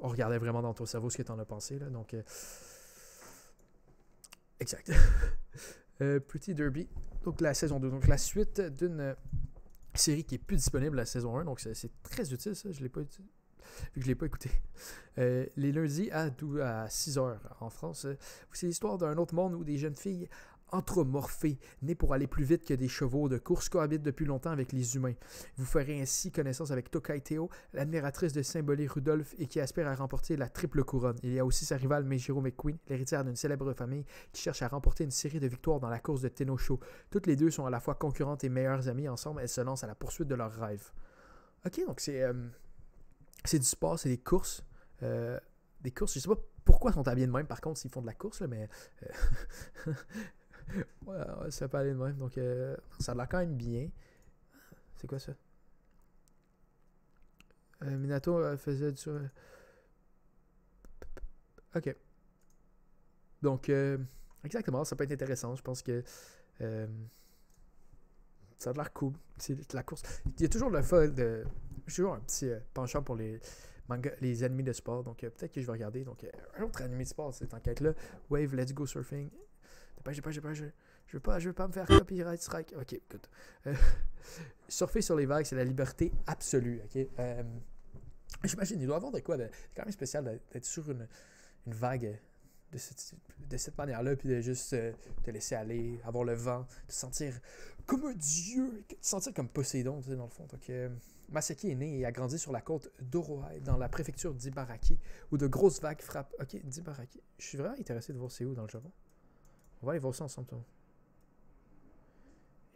regardait vraiment dans ton cerveau ce que tu en as pensé. Là, donc, euh, exact. Euh, Petit Derby, donc la saison 2, donc la suite d'une série qui est plus disponible la saison 1, donc c'est très utile ça, je l'ai pas utilisé vu que je l'ai pas écouté. Euh, les lundis à, à 6 h en France. Euh, c'est l'histoire d'un autre monde où des jeunes filles anthropomorphées, nées pour aller plus vite que des chevaux de course, cohabitent depuis longtemps avec les humains. Vous ferez ainsi connaissance avec Tokai Teo, l'admiratrice de Symbolé Rudolph et qui aspire à remporter la triple couronne. Il y a aussi sa rivale Meijiro McQueen, l'héritière d'une célèbre famille qui cherche à remporter une série de victoires dans la course de Tenosho. Toutes les deux sont à la fois concurrentes et meilleures amies. Ensemble, elles se lancent à la poursuite de leur rêve Ok, donc c'est... Euh, c'est du sport, c'est des courses. Euh, des courses, je sais pas pourquoi ils sont habillés de même, par contre, s'ils font de la course, là, mais euh, ça peut aller de même. Donc, euh, ça a l'air quand même bien. C'est quoi ça? Minato faisait du... Ok. Donc, exactement, ça peut être intéressant. Je pense que ça a l'air cool. C'est la course. Il y a toujours le fun de toujours un petit euh, penchant pour les ennemis les de sport. Donc euh, peut-être que je vais regarder. Donc euh, un autre animé de sport, cette enquête-là. Wave, let's go surfing. Je veux pas, je veux pas me faire copyright strike. Ok, écoute. surfer sur les vagues, c'est la liberté absolue. J'imagine, il doit avoir de quoi. C'est quand même spécial d'être sur une, vague de, de cette manière-là, puis de juste te laisser aller, avoir le vent, te sentir comme un dieu, te sentir comme Poséidon, tu sais, dans le fond. Donc, Masaki est né et a grandi sur la côte d'Oroai, dans la préfecture d'Ibaraki, où de grosses vagues frappent. Ok, d'Ibaraki. Je suis vraiment intéressé de voir c'est où dans le Japon. On va aller voir ça ensemble.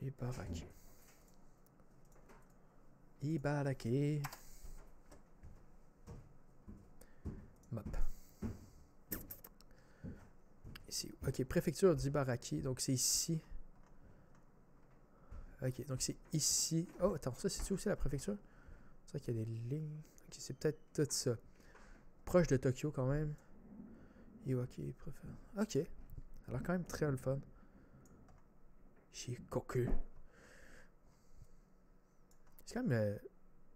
Ibaraki. Ibaraki. Map. Ok, préfecture d'Ibaraki. Donc c'est ici. Ok, donc c'est ici. Oh, attends, ça c'est aussi la préfecture? C'est vrai qu'il y a des lignes. Ok, c'est peut-être tout ça. Proche de Tokyo quand même. Iwaki préfère. Ok. Alors quand même très le fun. J'ai cocu. C'est quand même. Euh,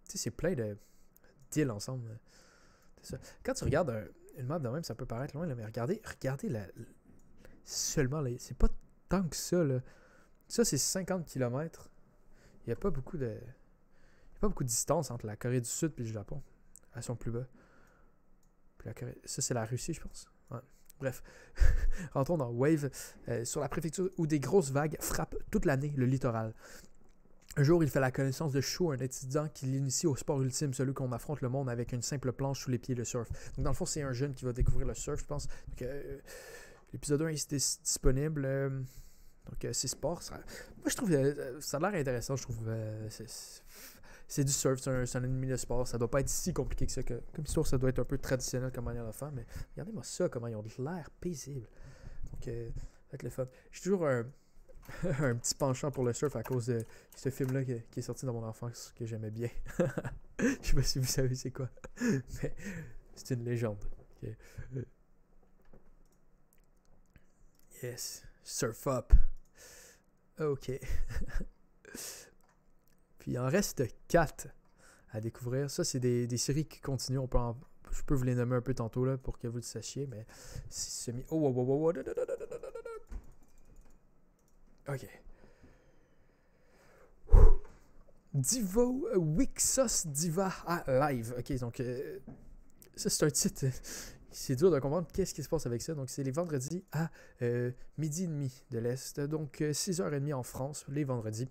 tu sais, c'est plein de deals ensemble. Quand tu regardes une map de même, ça peut paraître loin, mais regardez, regardez la, la seulement, c'est pas tant que ça, là. Ça, c'est 50 km. Il n'y a pas beaucoup de. Il a pas beaucoup de distance entre la Corée du Sud et le Japon. Elles sont plus bas. Ça, c'est la Russie, je pense. Bref, rentrons dans Wave. Euh, sur la préfecture où des grosses vagues frappent toute l'année le littoral. Un jour, il fait la connaissance de Shu, un étudiant qui l'initie au sport ultime, celui qu'on affronte le monde avec une simple planche sous les pieds, le surf. Donc, dans le fond, c'est un jeune qui va découvrir le surf, je pense. Euh, l'épisode 1 est disponible. Euh, donc, euh, c'est sport. Moi, je trouve euh, euh, ça a l'air intéressant. Je trouve c'est du surf, c'est un, ennemi de sport. Ça doit pas être si compliqué que ça. Que, comme histoire, ça doit être un peu traditionnel comme manière de faire. Mais regardez-moi ça, comment ils ont l'air paisible. Donc, faites le fun. J'ai toujours un, petit penchant pour le surf à cause de ce film-là qui, est sorti dans mon enfance que j'aimais bien. Je sais pas si vous savez c'est quoi. Mais c'est une légende. Yes, surf up. Ah, ok. Puis il en reste 4 à découvrir. Ça, c'est des, séries qui continuent. On peut je peux vous les nommer un peu tantôt là, pour que vous le sachiez, mais semi. Oh, oh, oh, oh, Ok. Divo euh, Wixos Diva ah, live. Ok, donc euh, ça c'est un titre c'est dur de comprendre qu'est-ce qui se passe avec ça. Donc, c'est les vendredis à euh, midi et demi de l'Est. Donc, 6h30 euh, en France, les vendredis.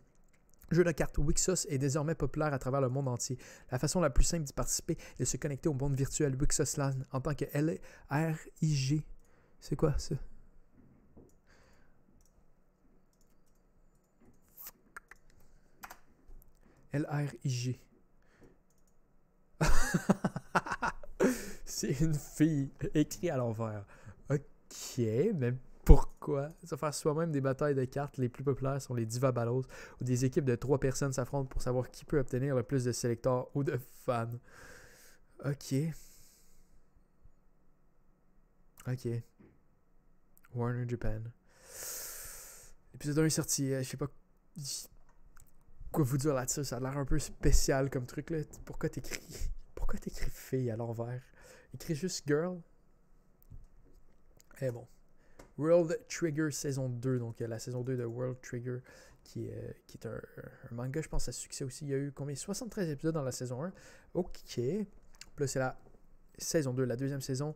Jeu de cartes Wixos est désormais populaire à travers le monde entier. La façon la plus simple d'y participer est de se connecter au monde virtuel Wixoslan en tant que LRIG. C'est quoi ça? LRIG. c'est une fille écrit à l'envers. Ok, mais pourquoi ça faire soi-même des batailles de cartes Les plus populaires sont les Diva Ballos, où des équipes de trois personnes s'affrontent pour savoir qui peut obtenir le plus de sélecteurs ou de fans. Ok. Ok. Warner Japan. Épisode 1 est sorti, euh, je sais pas quoi vous dire là-dessus, ça a l'air un peu spécial comme truc là. Pourquoi t'écris Pourquoi t'écris fille à l'envers écrit juste Girl. Et eh, bon. World Trigger saison 2, donc euh, la saison 2 de World Trigger, qui, euh, est est un, manga, je pense, à succès aussi. Il y a eu combien 73 épisodes dans la saison 1. Ok. plus' là, c'est la saison 2, la deuxième saison.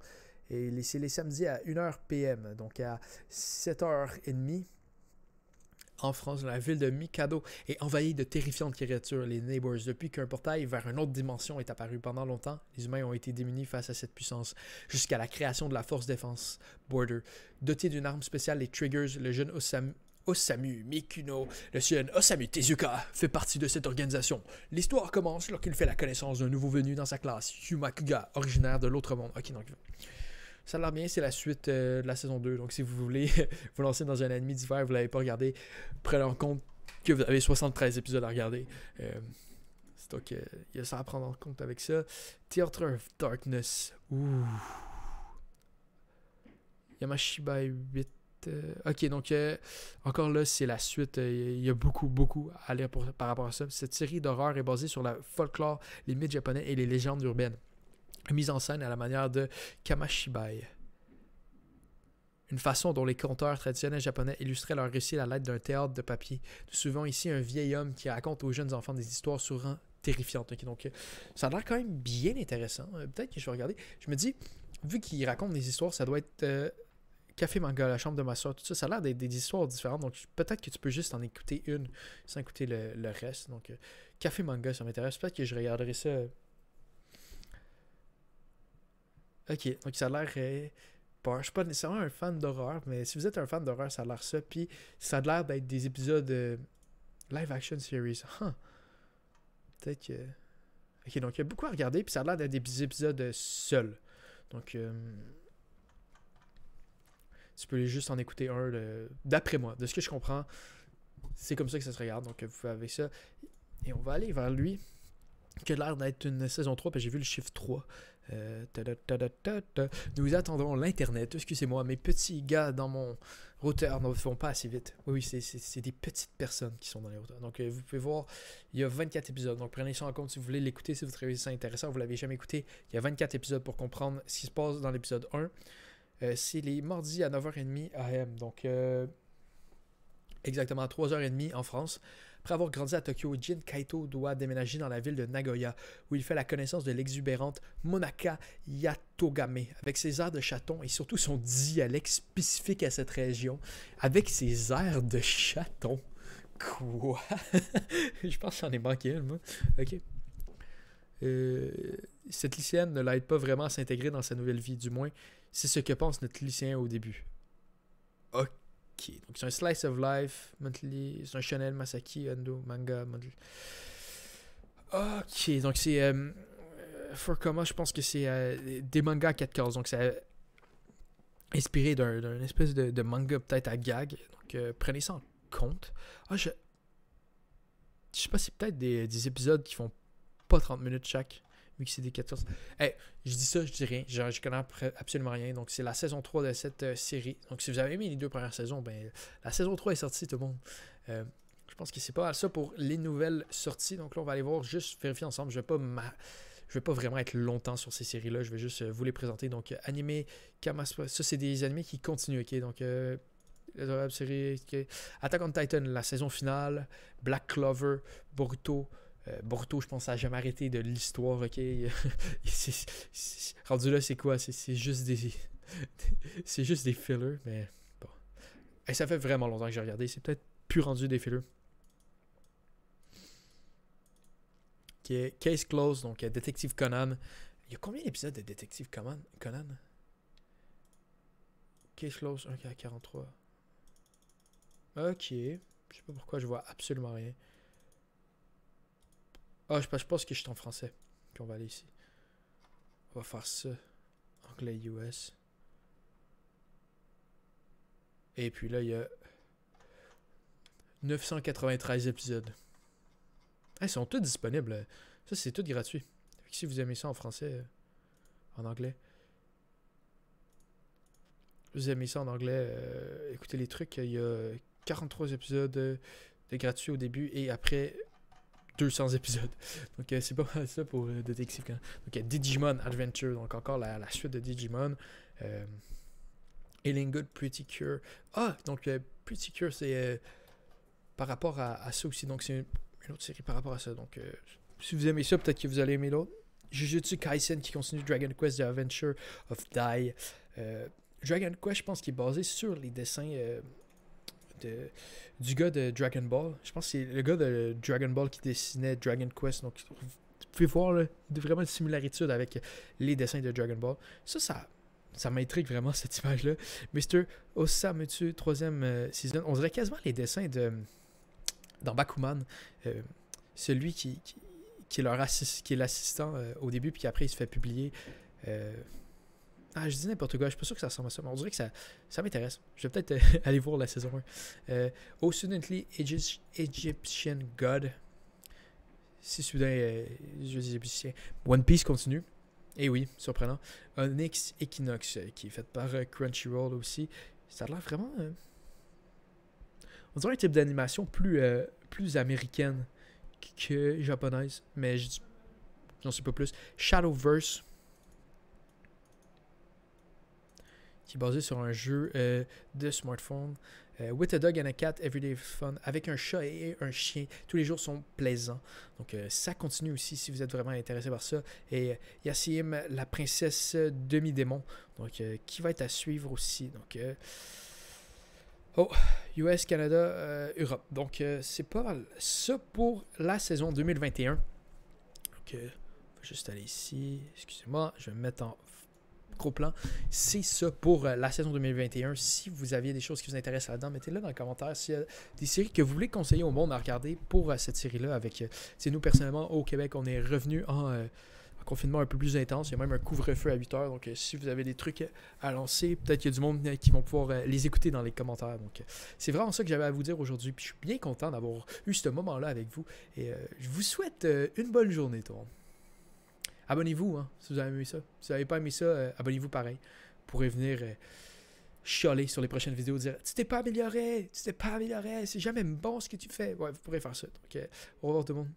Et c'est les samedis à 1h PM, donc à 7h30 en France, la ville de Mikado, est envahie de terrifiantes créatures, les Neighbors. Depuis qu'un portail vers une autre dimension est apparu pendant longtemps, les humains ont été démunis face à cette puissance, jusqu'à la création de la force défense Border. Doté d'une arme spéciale, les Triggers, le jeune Osamu, Mikuno, le jeune Osamu Tezuka, fait partie de cette organisation. L'histoire commence lorsqu'il fait la connaissance d'un nouveau venu dans sa classe, Yumakuga, originaire de l'autre monde. Ok, donc ça a l'air bien, c'est la suite euh, de la saison 2. Donc si vous voulez vous lancer dans un ennemi d'hiver, vous l'avez pas regardé, prenez en compte que vous avez 73 épisodes à regarder. Euh, c'est donc il y a ça à prendre en compte avec ça. Theater of Darkness. Ouh. Yamashiba 8. Euh, ok, donc encore là, c'est la suite. Il y a beaucoup, beaucoup à lire par rapport à ça. Cette série d'horreur est basée sur la folklore, les mythes japonais et les légendes urbaines mise en scène à la manière de Kamashibai. Une façon dont les conteurs traditionnels japonais illustraient leur récit à l'aide d'un théâtre de papier. Souvent, ici un vieil homme qui raconte aux jeunes enfants des histoires souvent terrifiantes. donc, euh, ça a l'air quand même bien intéressant. Euh, peut-être que je vais regarder. Je me dis, vu qu'il raconte des histoires, ça doit être euh, Café Manga, La Chambre de ma soeur, tout ça. Ça a l'air des, des, histoires différentes. Donc, peut-être que tu peux juste en écouter une sans écouter le, reste. Donc, Café Manga, ça m'intéresse. Peut-être que je regarderai ça. Ok, donc ça a l'air euh, Je suis pas nécessairement un fan d'horreur, mais si vous êtes un fan d'horreur, ça a l'air ça. Puis ça a l'air d'être des épisodes euh, live action series. Peut-être que. Ok, donc il y a beaucoup à regarder, puis ça a l'air d'être des épisodes seuls. Donc. Euh, tu peux juste en écouter un, d'après moi, de ce que je comprends. C'est comme ça que ça se regarde, donc euh, vous avez ça. Et on va aller vers lui, qui a l'air d'être une saison 3, Puis j'ai vu le chiffre 3. Euh, Nous attendons l'Internet. Excusez-moi, mes petits gars dans mon routeur ne font pas assez vite. Oui, oui, c'est des petites personnes qui sont dans les routeurs. Donc, euh, vous pouvez voir, il y a 24 épisodes. Donc, prenez ça en compte si vous voulez l'écouter, si vous trouvez ça intéressant, vous l'avez jamais écouté. Il y a 24 épisodes pour comprendre ce qui se passe dans l'épisode 1. Euh, c'est les mardis à 9h30 AM. Donc, exactement à 3h30 en France. Après avoir grandi à Tokyo, Jin Kaito doit déménager dans la ville de Nagoya, où il fait la connaissance de l'exubérante Monaka Yatogame, avec ses airs de chaton et surtout son dialecte spécifique à cette région, avec ses airs de chaton. Quoi Je pense que j'en ai manqué un, moi. Ok. Euh, cette lycéenne ne l'aide pas vraiment à s'intégrer dans sa nouvelle vie, du moins, c'est ce que pense notre lycéen au début. Ok. Donc, c'est un slice of life, monthly. C'est un Chanel Masaki, Ando, manga, monthly. Ok, donc c'est. Euh, comment je pense que c'est euh, des mangas à 4 cases. Donc, c'est euh, inspiré d'un espèce de, manga, peut-être à gag. Donc, euh, prenez ça en compte. Ah, je. sais pas, c'est peut-être des, des épisodes qui font pas 30 minutes chaque vu c'est des 14. je dis ça, je dis rien. Je, connais absolument rien. Donc, c'est la saison 3 de cette euh, série. Donc, si vous avez aimé les deux premières saisons, ben, la saison 3 est sortie, tout le monde. Euh, je pense que c'est pas ça pour les nouvelles sorties. Donc, là, on va aller voir, juste vérifier ensemble. Je vais pas Je vais pas vraiment être longtemps sur ces séries-là. Je vais juste euh, vous les présenter. Donc, animé Kamaspa. Ça, c'est des animés qui continuent, ok? Donc, euh, série. Attack on Titan, la saison finale. Black Clover, Boruto. Euh, Borto, je pense, à jamais arrêté de l'histoire, ok? rendu là, c'est quoi? C'est juste des. c'est juste des fillers, mais bon. ça fait vraiment longtemps que j'ai regardé. C'est peut-être plus rendu des fillers. Ok, Case Close, donc euh, Détective Conan. Il y a combien d'épisodes de Détective Conan? Case Close, 1 43. Ok. Je sais pas pourquoi je vois absolument rien. Ah, je pense que je suis en français. on va aller ici. On va faire ça. Anglais US. Et puis là, il y a 993 épisodes. Eh, ils sont tous disponibles. Ça, c'est tout gratuit. si vous aimez ça en français, euh, en anglais, vous aimez ça en anglais, euh, écoutez les trucs. Il y a 43 épisodes euh, de gratuits au début et après 200 épisodes. Donc euh, c'est pas mal ça pour euh, Détective Donc Digimon Adventure, donc encore la, suite de Digimon. Euh, Good, Pretty Cure. Ah, donc euh, Pretty Cure, c'est euh, par rapport à, ça aussi. Donc c'est une, autre série par rapport à ça. Donc si vous aimez ça, peut-être que vous allez aimer l'autre. Jujutsu Kaisen qui continue Dragon Quest The Adventure of Die. Dragon Quest, je pense qu'il est basé sur les dessins euh, du gars de Dragon Ball. Je pense que c'est le gars de Dragon Ball qui dessinait Dragon Quest. Donc, vous pouvez voir vraiment une similarité avec les dessins de Dragon Ball. Ça, ça, m'intrigue vraiment cette image-là. Mr. Osamu troisième euh, season. On dirait quasiment les dessins de dans Bakuman. Euh, celui qui, qui, est leur l'assistant au début, puis après il se fait publier. Ah, je dis n'importe quoi, je suis pas sûr que ça ressemble à ça, mais on dirait que ça, m'intéresse. Je vais peut-être euh, aller voir la saison 1. Euh, oh, Egyptian God. Si soudain, euh, je dis Égyptien. One Piece continue. Et eh oui, surprenant. Onyx Equinox, euh, qui est faite par Crunchyroll aussi. Ça a l'air vraiment. On dirait un type d'animation plus, plus américaine que japonaise, mais j'en sais pas plus. Shadowverse qui est basé sur un jeu euh, de smartphone. Euh, with a dog and a cat, everyday fun. Avec un chat et un chien, tous les jours sont plaisants. Donc euh, ça continue aussi si vous êtes vraiment intéressé par ça. Et Yassim, la princesse demi-démon, donc qui va être à suivre aussi. Donc oh, US, Canada, Europe. Donc c'est pas mal. ça pour la saison 2021. Donc, juste aller ici. Excusez-moi, je vais me mettre en c'est ça pour euh, la saison 2021. Si vous aviez des choses qui vous intéressent là-dedans, mettez-le dans les commentaires. S'il y a des séries que vous voulez conseiller au monde à regarder pour euh, cette série-là, avec. Euh, c'est nous, personnellement, au Québec, on est revenu en. confinement un peu plus intense. Il y a même un couvre-feu à 8 heures. Donc, si vous avez des trucs à lancer, peut-être qu'il y a du monde qui vont pouvoir les écouter dans les commentaires. Donc, c'est vraiment ça que j'avais à vous dire aujourd'hui. je suis bien content d'avoir eu ce moment-là avec vous. Et je vous souhaite une bonne journée, monde. Abonnez-vous hein, si vous avez aimé ça. Si vous n'avez pas aimé ça, euh, abonnez-vous pareil. Vous pourrez venir euh, chialer sur les prochaines vidéos, dire Tu t'es pas amélioré, tu t'es pas amélioré, c'est jamais bon ce que tu fais. Ouais, vous pourrez faire ça. Euh, au revoir tout le monde.